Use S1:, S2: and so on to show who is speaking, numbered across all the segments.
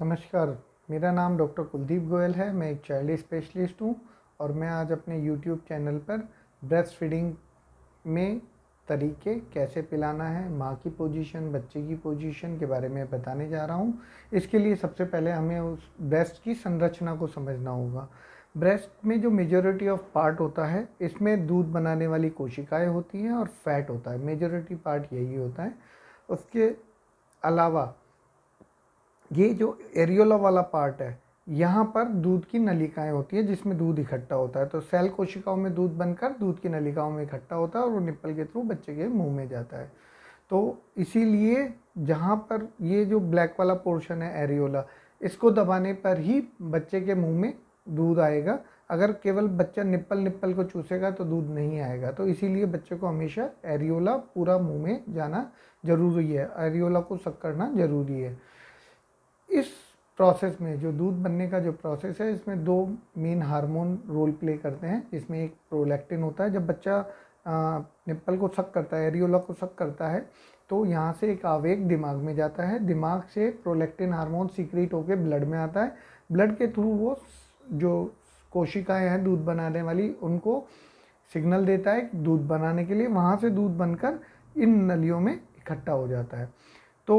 S1: नमस्कार मेरा नाम डॉक्टर कुलदीप गोयल है मैं एक चाइल्ड स्पेशलिस्ट हूँ और मैं आज अपने यूट्यूब चैनल पर ब्रेस्ट फीडिंग में तरीके कैसे पिलाना है माँ की पोजीशन बच्चे की पोजीशन के बारे में बताने जा रहा हूँ इसके लिए सबसे पहले हमें उस ब्रेस्ट की संरचना को समझना होगा ब्रेस्ट में जो मेजोरिटी ऑफ पार्ट होता है इसमें दूध बनाने वाली कोशिकाएं होती हैं और फैट होता है मेजोरिटी पार्ट यही होता है उसके अलावा ये जो एरियोला वाला पार्ट है यहाँ पर दूध की नलिकाएं होती है जिसमें दूध इकट्ठा होता है तो सेल कोशिकाओं में दूध बनकर दूध की नलिकाओं में इकट्ठा होता है और वो निप्पल के थ्रू बच्चे के मुंह में जाता है तो इसीलिए जहाँ पर ये जो ब्लैक वाला पोर्शन है एरियोला इसको दबाने पर ही बच्चे के मुंह में दूध आएगा अगर केवल बच्चा निप्पल निप्पल को चूसेगा तो दूध नहीं आएगा तो इसीलिए बच्चे को हमेशा एरियोला पूरा मुंह में जाना ज़रूरी है एरियोला को सक करना ज़रूरी है इस प्रोसेस में जो दूध बनने का जो प्रोसेस है इसमें दो मेन हार्मोन रोल प्ले करते हैं इसमें एक प्रोलैक्टिन होता है जब बच्चा निप्पल को सक करता है एरियोला को सक करता है तो यहाँ से एक आवेग दिमाग में जाता है दिमाग से प्रोलैक्टिन हार्मोन सीक्रेट होकर ब्लड में आता है ब्लड के थ्रू वो जो कोशिकाएं हैं दूध बनाने वाली उनको सिग्नल देता है दूध बनाने के लिए वहाँ से दूध बनकर इन नलियों में इकट्ठा हो जाता है तो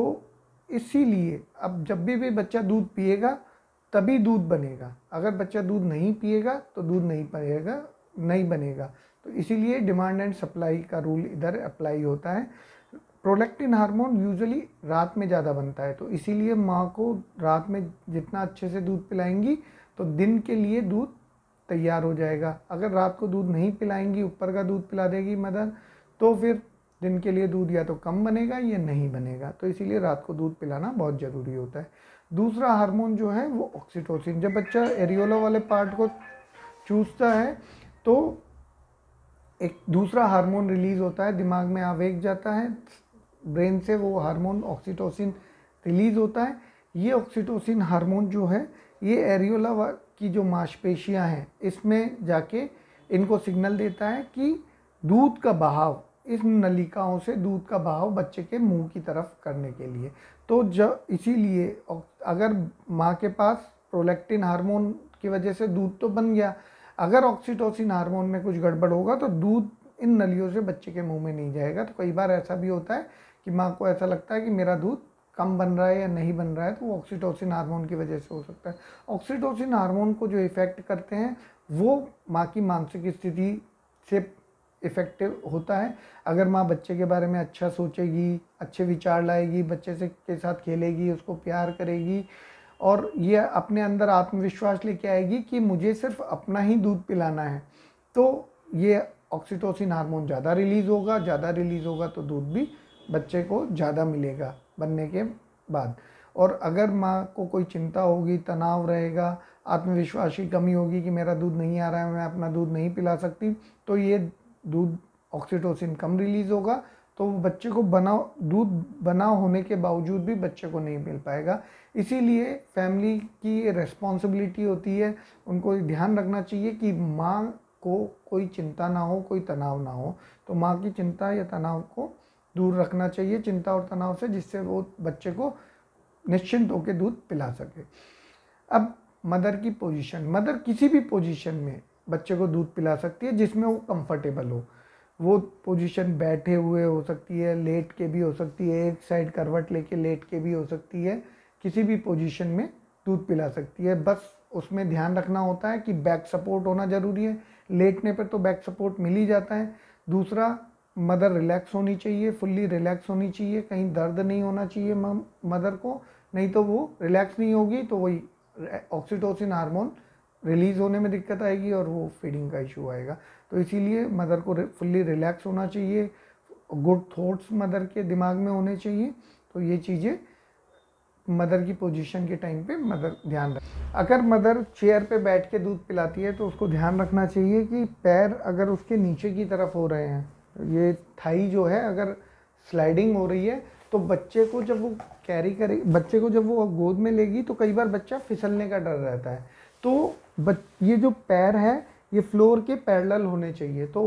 S1: इसीलिए अब जब भी भी बच्चा दूध पिएगा तभी दूध बनेगा अगर बच्चा दूध नहीं पिएगा तो दूध नहीं पड़ेगा नहीं बनेगा तो इसीलिए डिमांड एंड सप्लाई का रूल इधर अप्लाई होता है प्रोलेक्टिन हार्मोन यूजुअली रात में ज़्यादा बनता है तो इसीलिए माँ को रात में जितना अच्छे से दूध पिलाएंगी तो दिन के लिए दूध तैयार हो जाएगा अगर रात को दूध नहीं पिलाएंगी ऊपर का दूध पिला देगी मदर तो फिर दिन के लिए दूध या तो कम बनेगा या नहीं बनेगा तो इसीलिए रात को दूध पिलाना बहुत ज़रूरी होता है दूसरा हार्मोन जो है वो ऑक्सीटोसिन जब बच्चा एरियोला वाले पार्ट को चूसता है तो एक दूसरा हार्मोन रिलीज़ होता है दिमाग में आवेग जाता है ब्रेन से वो हार्मोन ऑक्सीटोसिन रिलीज़ होता है ये ऑक्सीटोसिन हार्मोन जो है ये एरियोला की जो मांसपेशियां हैं इसमें जाके इनको सिग्नल देता है कि दूध का बहाव इस नलिकाओं से दूध का बहाव बच्चे के मुंह की तरफ करने के लिए तो जब इसीलिए अगर माँ के पास प्रोलैक्टिन हार्मोन की वजह से दूध तो बन गया अगर ऑक्सीटोसिन हार्मोन में कुछ गड़बड़ होगा तो दूध इन नलियों से बच्चे के मुंह में नहीं जाएगा तो कई बार ऐसा भी होता है कि माँ को ऐसा लगता है कि मेरा दूध कम बन रहा है या नहीं बन रहा है तो वो ऑक्सीटोसिन हार्मोन की वजह से हो सकता है ऑक्सीटोसिन हार्मोन को जो इफ़ेक्ट करते हैं वो माँ की मानसिक स्थिति से इफ़ेक्टिव होता है अगर माँ बच्चे के बारे में अच्छा सोचेगी अच्छे विचार लाएगी बच्चे से के साथ खेलेगी उसको प्यार करेगी और ये अपने अंदर आत्मविश्वास लेके आएगी कि मुझे सिर्फ अपना ही दूध पिलाना है तो ये ऑक्सीटोसिन हार्मोन ज़्यादा रिलीज़ होगा ज़्यादा रिलीज़ होगा तो दूध भी बच्चे को ज़्यादा मिलेगा बनने के बाद और अगर माँ को कोई चिंता होगी तनाव रहेगा आत्मविश्वास की कमी होगी कि मेरा दूध नहीं आ रहा है मैं अपना दूध नहीं पिला सकती तो ये दूध ऑक्सीटोसिन कम रिलीज़ होगा तो बच्चे को बना दूध बना होने के बावजूद भी बच्चे को नहीं मिल पाएगा इसीलिए फैमिली की रेस्पॉन्सिबिलिटी होती है उनको ध्यान रखना चाहिए कि माँ को कोई चिंता ना हो कोई तनाव ना हो तो माँ की चिंता या तनाव को दूर रखना चाहिए चिंता और तनाव से जिससे वो बच्चे को निश्चिंत होकर दूध पिला सके अब मदर की पोजीशन मदर किसी भी पोजीशन में बच्चे को दूध पिला सकती है जिसमें वो कंफर्टेबल हो वो पोजीशन बैठे हुए हो सकती है लेट के भी हो सकती है एक साइड करवट लेके लेट के भी हो सकती है किसी भी पोजीशन में दूध पिला सकती है बस उसमें ध्यान रखना होता है कि बैक सपोर्ट होना ज़रूरी है लेटने पर तो बैक सपोर्ट मिल ही जाता है दूसरा मदर रिलैक्स होनी चाहिए फुल्ली रिलैक्स होनी चाहिए कहीं दर्द नहीं होना चाहिए मदर को नहीं तो वो रिलैक्स नहीं होगी तो वही ऑक्सीटोसिन हार्मोन रिलीज़ होने में दिक्कत आएगी और वो फीडिंग का इशू आएगा तो इसीलिए मदर को फुल्ली रिलैक्स होना चाहिए गुड थॉट्स मदर के दिमाग में होने चाहिए तो ये चीज़ें मदर की पोजीशन के टाइम पे मदर ध्यान रख अगर मदर चेयर पे बैठ के दूध पिलाती है तो उसको ध्यान रखना चाहिए कि पैर अगर उसके नीचे की तरफ हो रहे हैं ये थाई जो है अगर स्लाइडिंग हो रही है तो बच्चे को जब वो कैरी करे बच्चे को जब वो गोद में लेगी तो कई बार बच्चा फिसलने का डर रहता है तो ये जो पैर है ये फ्लोर के पैरल होने चाहिए तो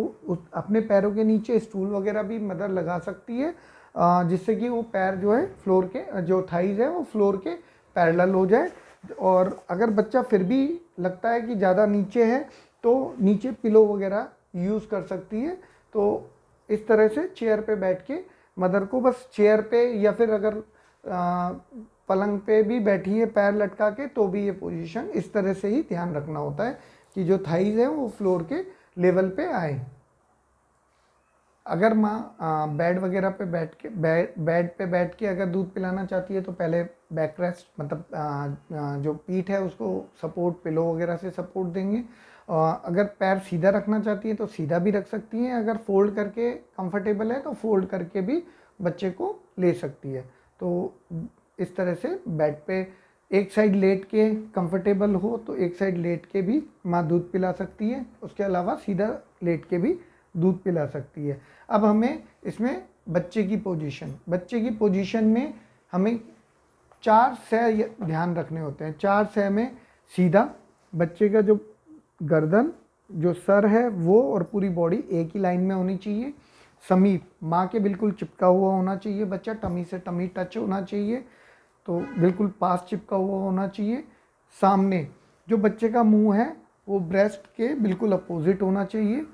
S1: अपने पैरों के नीचे स्टूल वगैरह भी मदर लगा सकती है जिससे कि वो पैर जो है फ्लोर के जो थाइज है वो फ्लोर के पैरल हो जाए और अगर बच्चा फिर भी लगता है कि ज़्यादा नीचे है तो नीचे पिलो वगैरह यूज़ कर सकती है तो इस तरह से चेयर पे बैठ के मदर को बस चेयर पे या फिर अगर आ, पलंग पे भी बैठी है पैर लटका के तो भी ये पोजीशन इस तरह से ही ध्यान रखना होता है कि जो थाइज है वो फ्लोर के लेवल पे आए अगर माँ बेड वगैरह पे बैठ के बेड बेड पे बैठ के अगर दूध पिलाना चाहती है तो पहले बैक रेस्ट मतलब आ, आ, जो पीठ है उसको सपोर्ट पिलो वगैरह से सपोर्ट देंगे अगर पैर सीधा रखना चाहती है तो सीधा भी रख सकती हैं अगर फोल्ड करके कंफर्टेबल है तो फोल्ड करके भी बच्चे को ले सकती है तो इस तरह से बेड पे एक साइड लेट के कंफर्टेबल हो तो एक साइड लेट के भी माँ दूध पिला सकती है उसके अलावा सीधा लेट के भी दूध पिला सकती है अब हमें इसमें बच्चे की पोजीशन बच्चे की पोजीशन में हमें चार सह ध्यान रखने होते हैं चार सह में सीधा बच्चे का जो गर्दन जो सर है वो और पूरी बॉडी एक ही लाइन में होनी चाहिए समीप माँ के बिल्कुल चिपका हुआ होना चाहिए बच्चा टमी से टमी टच होना चाहिए तो बिल्कुल पास चिपका हुआ होना चाहिए सामने जो बच्चे का मुंह है वो ब्रेस्ट के बिल्कुल अपोजिट होना चाहिए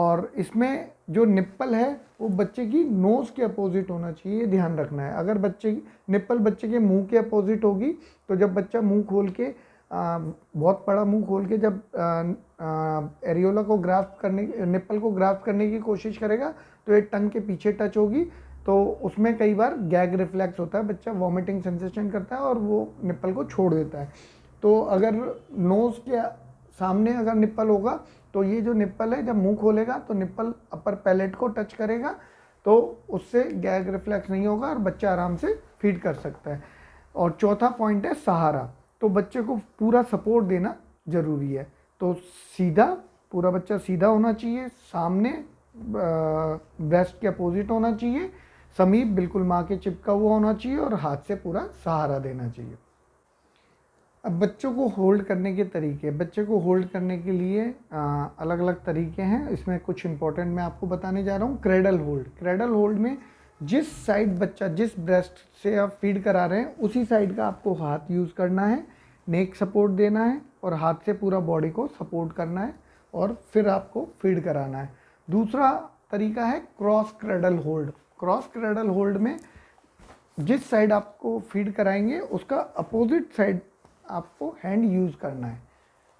S1: और इसमें जो निप्पल है वो बच्चे की नोज़ के अपोजिट होना चाहिए ध्यान रखना है अगर बच्चे की निप्पल बच्चे के मुंह के अपोजिट होगी तो जब बच्चा मुंह खोल के बहुत बड़ा मुंह खोल के जब एरियोला को ग्राफ्ट करने निप्पल को ग्राफ करने की कोशिश करेगा तो ये टंग के पीछे टच होगी तो उसमें कई बार गैग रिफ्लैक्स होता है बच्चा वॉमिटिंग सेंसेशन करता है और वो निप्पल को छोड़ देता है तो अगर नोज़ के सामने अगर निप्पल होगा तो ये जो निप्पल है जब मुंह खोलेगा तो निप्पल अपर पैलेट को टच करेगा तो उससे गैग रिफ्लैक्स नहीं होगा और बच्चा आराम से फीड कर सकता है और चौथा पॉइंट है सहारा तो बच्चे को पूरा सपोर्ट देना ज़रूरी है तो सीधा पूरा बच्चा सीधा होना चाहिए सामने ब्रेस्ट के अपोजिट होना चाहिए समीप बिल्कुल माँ के चिपका हुआ होना चाहिए और हाथ से पूरा सहारा देना चाहिए अब बच्चों को होल्ड करने के तरीके बच्चे को होल्ड करने के लिए अलग अलग तरीके हैं इसमें कुछ इंपॉर्टेंट मैं आपको बताने जा रहा हूँ क्रेडल होल्ड क्रेडल होल्ड में जिस साइड बच्चा जिस ब्रेस्ट से आप फीड करा रहे हैं उसी साइड का आपको हाथ यूज़ करना है नेक सपोर्ट देना है और हाथ से पूरा बॉडी को सपोर्ट करना है और फिर आपको फीड कराना है दूसरा तरीका है cross cradle hold cross cradle hold में जिस साइड आपको फीड कराएंगे उसका अपोजिट साइड आपको हैंड यूज़ करना है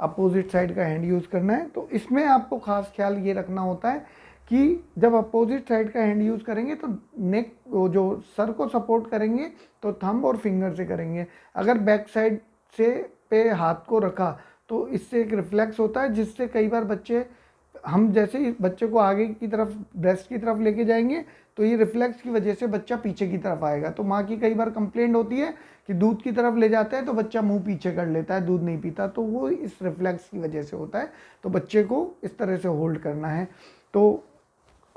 S1: अपोजिट साइड का हैंड यूज़ करना है तो इसमें आपको खास ख्याल ये रखना होता है कि जब अपोजिट साइड का हैंड यूज़ करेंगे तो नेक वो जो सर को सपोर्ट करेंगे तो थंब और फिंगर से करेंगे अगर बैक साइड से पे हाथ को रखा तो इससे एक रिफ्लेक्स होता है जिससे कई बार बच्चे हम जैसे ही बच्चे को आगे की तरफ ब्रेस्ट की तरफ लेके जाएंगे तो ये रिफ्लेक्स की वजह से बच्चा पीछे की तरफ आएगा तो माँ की कई बार कंप्लेंट होती है कि दूध की तरफ ले जाते हैं तो बच्चा मुंह पीछे कर लेता है दूध नहीं पीता तो वो इस रिफ्लेक्स की वजह से होता है तो बच्चे को इस तरह से होल्ड करना है तो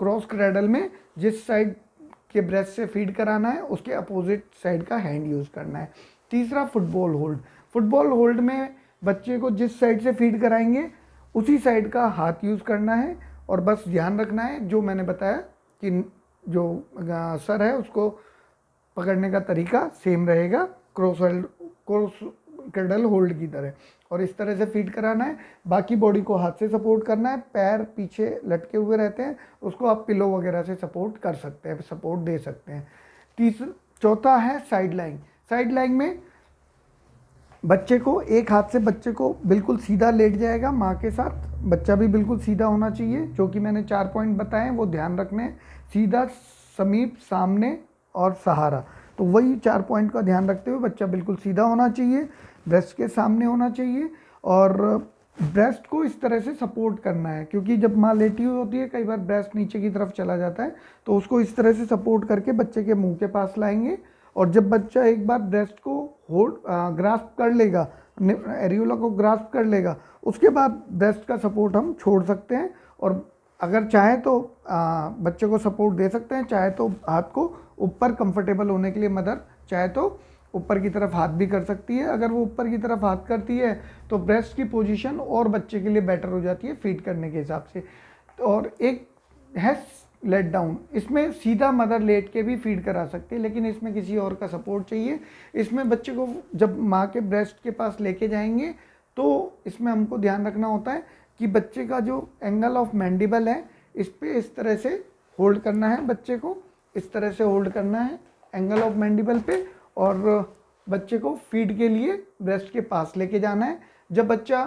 S1: क्रॉस क्रेडल में जिस साइड के ब्रेस्ट से फीड कराना है उसके अपोजिट साइड का हैंड यूज़ करना है तीसरा फुटबॉल होल्ड फुटबॉल होल्ड में बच्चे को जिस साइड से फीड कराएंगे उसी साइड का हाथ यूज़ करना है और बस ध्यान रखना है जो मैंने बताया कि जो सर है उसको पकड़ने का तरीका सेम रहेगा cross hold cross cradle hold की तरह और इस तरह से फीड कराना है बाकी बॉडी को हाथ से सपोर्ट करना है पैर पीछे लटके हुए रहते हैं उसको आप पिलो वगैरह से सपोर्ट कर सकते हैं सपोर्ट दे सकते हैं तीसरा चौथा है साइड लाइंग साइड लाइंग में बच्चे को एक हाथ से बच्चे को बिल्कुल सीधा लेट जाएगा माँ के साथ बच्चा भी बिल्कुल सीधा होना चाहिए जो कि मैंने चार पॉइंट बताए वो ध्यान रखने सीधा समीप सामने और सहारा तो वही चार पॉइंट का ध्यान रखते हुए बच्चा बिल्कुल सीधा होना चाहिए ब्रेस्ट के सामने होना चाहिए और ब्रेस्ट को इस तरह से सपोर्ट करना है क्योंकि जब माँ लेटी हुई होती है कई बार ब्रेस्ट नीचे की तरफ चला जाता है तो उसको इस तरह से सपोर्ट करके बच्चे के मुंह के पास लाएंगे और जब बच्चा एक बार ब्रेस्ट को होल्ड ग्रास्प कर लेगा एरियोला को ग्रास्प कर लेगा उसके बाद ब्रेस्ट का सपोर्ट हम छोड़ सकते हैं और अगर चाहें तो आ, बच्चे को सपोर्ट दे सकते हैं चाहे तो हाथ को ऊपर कंफर्टेबल होने के लिए मदर चाहे तो ऊपर की तरफ हाथ भी कर सकती है अगर वो ऊपर की तरफ हाथ करती है तो ब्रेस्ट की पोजीशन और बच्चे के लिए बेटर हो जाती है फीड करने के हिसाब से और एक है लेट डाउन इसमें सीधा मदर लेट के भी फीड करा सकते हैं लेकिन इसमें किसी और का सपोर्ट चाहिए इसमें बच्चे को जब माँ के ब्रेस्ट के पास लेके जाएंगे तो इसमें हमको ध्यान रखना होता है कि बच्चे का जो एंगल ऑफ मैंडिबल है इस पर इस तरह से होल्ड करना है बच्चे को इस तरह से होल्ड करना है एंगल ऑफ मैंडिबल पे और बच्चे को फीड के लिए ब्रेस्ट के पास लेके जाना है जब बच्चा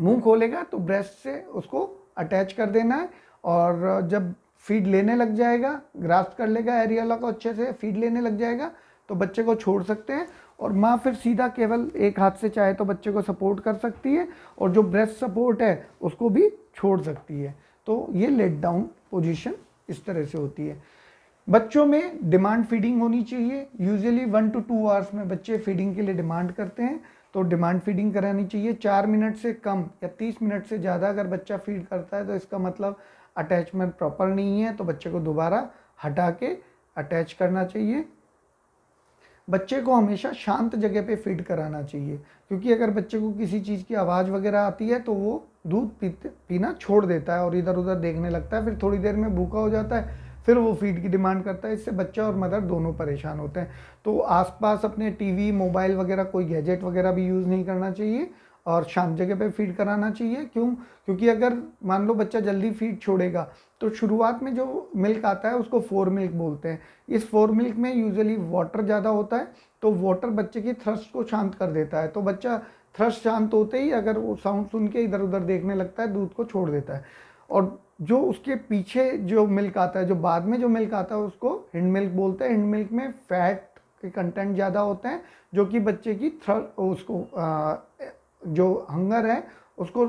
S1: मुंह खोलेगा तो ब्रेस्ट से उसको अटैच कर देना है और जब फीड लेने लग जाएगा ग्रास्प कर लेगा एरियाला को अच्छे से फीड लेने लग जाएगा तो बच्चे को छोड़ सकते हैं और माँ फिर सीधा केवल एक हाथ से चाहे तो बच्चे को सपोर्ट कर सकती है और जो ब्रेस्ट सपोर्ट है उसको भी छोड़ सकती है तो ये लेट डाउन पोजिशन इस तरह से होती है बच्चों में डिमांड फीडिंग होनी चाहिए usually one to two hours में बच्चे फीडिंग के लिए डिमांड करते हैं तो डिमांड फीडिंग करानी चाहिए चार मिनट से कम या तीस मिनट से ज़्यादा अगर बच्चा फीड करता है तो इसका मतलब अटैचमेंट प्रॉपर नहीं है तो बच्चे को दोबारा हटा के अटैच करना चाहिए बच्चे को हमेशा शांत जगह पे फीड कराना चाहिए क्योंकि अगर बच्चे को किसी चीज़ की आवाज़ वगैरह आती है तो वो दूध पीते पीना छोड़ देता है और इधर उधर देखने लगता है फिर थोड़ी देर में भूखा हो जाता है फिर वो फीड की डिमांड करता है इससे बच्चा और मदर दोनों परेशान होते हैं तो आसपास अपने टीवी मोबाइल वगैरह कोई गैजेट वगैरह भी यूज़ नहीं करना चाहिए और शांत जगह पे फीड कराना चाहिए क्यों क्योंकि अगर मान लो बच्चा जल्दी फीड छोड़ेगा तो शुरुआत में जो मिल्क आता है उसको फोर मिल्क बोलते हैं इस फोर मिल्क में यूजुअली वाटर ज़्यादा होता है तो वाटर बच्चे की थ्रस्ट को शांत कर देता है तो बच्चा थ्रस्ट शांत होते ही अगर वो साउंड सुन के इधर उधर देखने लगता है दूध को छोड़ देता है और जो उसके पीछे जो मिल्क आता है जो बाद में जो मिल्क आता है उसको हिंड मिल्क बोलते हैं हिंड मिल्क में फैट के कंटेंट ज़्यादा होते हैं जो कि बच्चे की थ्र उसको जो हंगर है उसको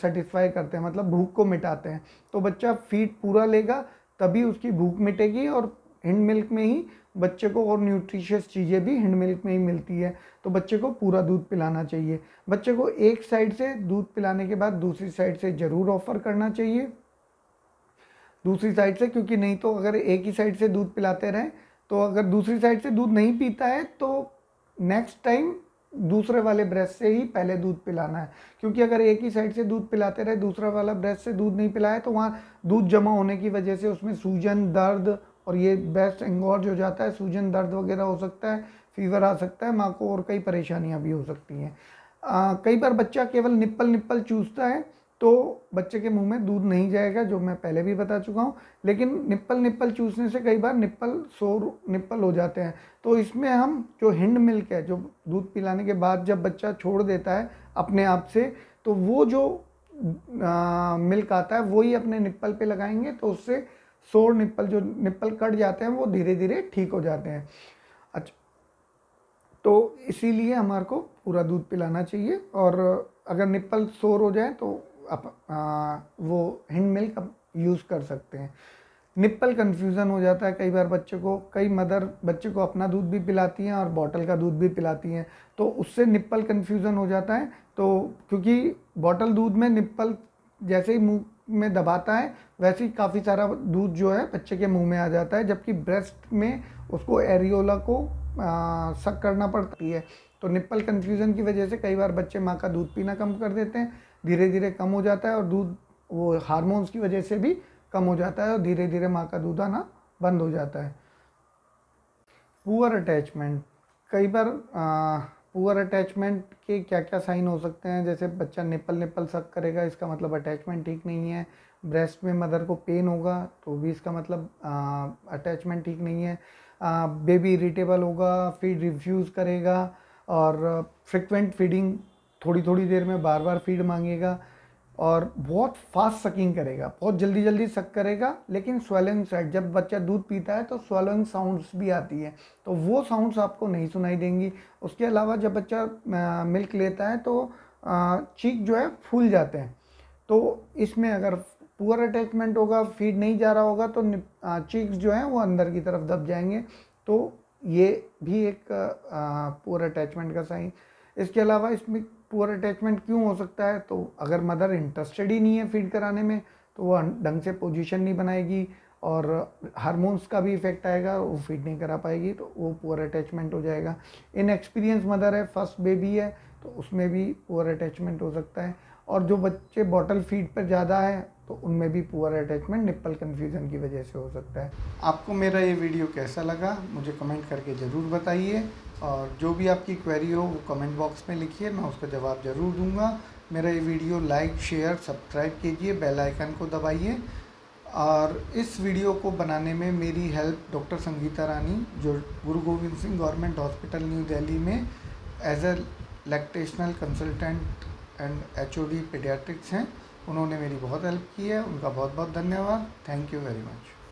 S1: सेटिस्फाई करते हैं मतलब भूख को मिटाते हैं तो बच्चा फीड पूरा लेगा तभी उसकी भूख मिटेगी और हिंड मिल्क में ही बच्चे को और न्यूट्रिशियस चीज़ें भी हिंड मिल्क में ही मिलती है तो बच्चे को पूरा दूध पिलाना चाहिए बच्चे को एक साइड से दूध पिलाने के बाद दूसरी साइड से ज़रूर ऑफ़र करना चाहिए दूसरी साइड से क्योंकि नहीं तो अगर एक ही साइड से दूध पिलाते रहें तो अगर दूसरी साइड से दूध नहीं पीता है तो नेक्स्ट टाइम दूसरे वाले ब्रेस से ही पहले दूध पिलाना है क्योंकि अगर एक ही साइड से दूध पिलाते रहे दूसरा वाला ब्रेस से दूध नहीं पिलाए तो वहाँ दूध जमा होने की वजह से उसमें सूजन दर्द और ये ब्रेस्ट एंगोर जो जाता है सूजन दर्द वगैरह हो सकता है फीवर आ सकता है माँ को और कई परेशानियाँ भी हो सकती हैं कई बार बच्चा केवल निप्पल निप्पल चूसता है तो बच्चे के मुंह में दूध नहीं जाएगा जो मैं पहले भी बता चुका हूँ लेकिन निप्पल निप्पल चूसने से कई बार निप्पल शोर निप्पल हो जाते हैं तो इसमें हम जो हिंड मिल्क है जो दूध पिलाने के बाद जब बच्चा छोड़ देता है अपने आप से तो वो जो आ, मिल्क आता है वही अपने निप्पल पे लगाएंगे तो उससे शोर निप्पल जो निप्पल कट जाते हैं वो धीरे धीरे ठीक हो जाते हैं अच्छा तो इसीलिए हमारे को पूरा दूध पिलाना चाहिए और अगर निप्पल शोर हो जाए तो अप, आ, वो हिंड मिल्क यूज़ कर सकते हैं निप्पल कन्फ्यूज़न हो जाता है कई बार बच्चे को कई मदर बच्चे को अपना दूध भी पिलाती हैं और बॉटल का दूध भी पिलाती हैं तो उससे निप्पल कन्फ्यूज़न हो जाता है तो क्योंकि बॉटल दूध में निप्पल जैसे ही मुंह में दबाता है वैसे ही काफ़ी सारा दूध जो है बच्चे के मुंह में आ जाता है जबकि ब्रेस्ट में उसको एरियोला को शक सक करना पड़ती है तो निप्पल कन्फ्यूज़न की वजह से कई बार बच्चे माँ का दूध पीना कम कर देते हैं धीरे धीरे कम हो जाता है और दूध वो हार्मोन्स की वजह से भी कम हो जाता है और धीरे धीरे माँ का दूध आना बंद हो जाता है पुअर अटैचमेंट कई बार पुअर अटैचमेंट के क्या क्या साइन हो सकते हैं जैसे बच्चा निपल निपल सक करेगा इसका मतलब अटैचमेंट ठीक नहीं है ब्रेस्ट में मदर को पेन होगा तो भी इसका मतलब अटैचमेंट ठीक नहीं है आ, बेबी इरिटेबल होगा फीड रिफ्यूज़ करेगा और फ्रिक्वेंट फीडिंग थोड़ी थोड़ी देर में बार बार फीड मांगेगा और बहुत फास्ट सकिंग करेगा बहुत जल्दी जल्दी सक करेगा लेकिन स्वेलिंग साइड जब बच्चा दूध पीता है तो स्वेलिंग साउंड्स भी आती है तो वो साउंड्स आपको नहीं सुनाई देंगी उसके अलावा जब बच्चा मिल्क लेता है तो चीक जो है फूल जाते हैं तो इसमें अगर पुअर अटैचमेंट होगा फीड नहीं जा रहा होगा तो चीक्स जो हैं वो अंदर की तरफ दब जाएंगे तो ये भी एक पुअर अटैचमेंट का साइन इसके अलावा इसमें पुअर अटैचमेंट क्यों हो सकता है तो अगर मदर इंटरेस्टेड ही नहीं है फीड कराने में तो वह ढंग से पोजीशन नहीं बनाएगी और हार्मोन्स का भी इफेक्ट आएगा वो फीड नहीं करा पाएगी तो वो पुअर अटैचमेंट हो जाएगा इन एक्सपीरियंस मदर है फर्स्ट बेबी है तो उसमें भी पुअर अटैचमेंट हो सकता है और जो बच्चे बॉटल फीड पर ज़्यादा है तो उनमें भी पुअर अटैचमेंट निप्पल कन्फ्यूज़न की वजह से हो सकता है आपको मेरा ये वीडियो कैसा लगा मुझे कमेंट करके ज़रूर बताइए और जो भी आपकी क्वेरी हो वो कमेंट बॉक्स में लिखिए मैं उसका जवाब ज़रूर दूंगा मेरा ये वीडियो लाइक शेयर सब्सक्राइब कीजिए बेल आइकन को दबाइए और इस वीडियो को बनाने में मेरी हेल्प डॉक्टर संगीता रानी जो Guru Gobind Singh government hospital new Delhi में as a lactational consultant and H O D paediatrics हैं उन्होंने मेरी बहुत हेल्प की है उनका बहुत बहुत धन्यवाद थैंक यू वेरी मच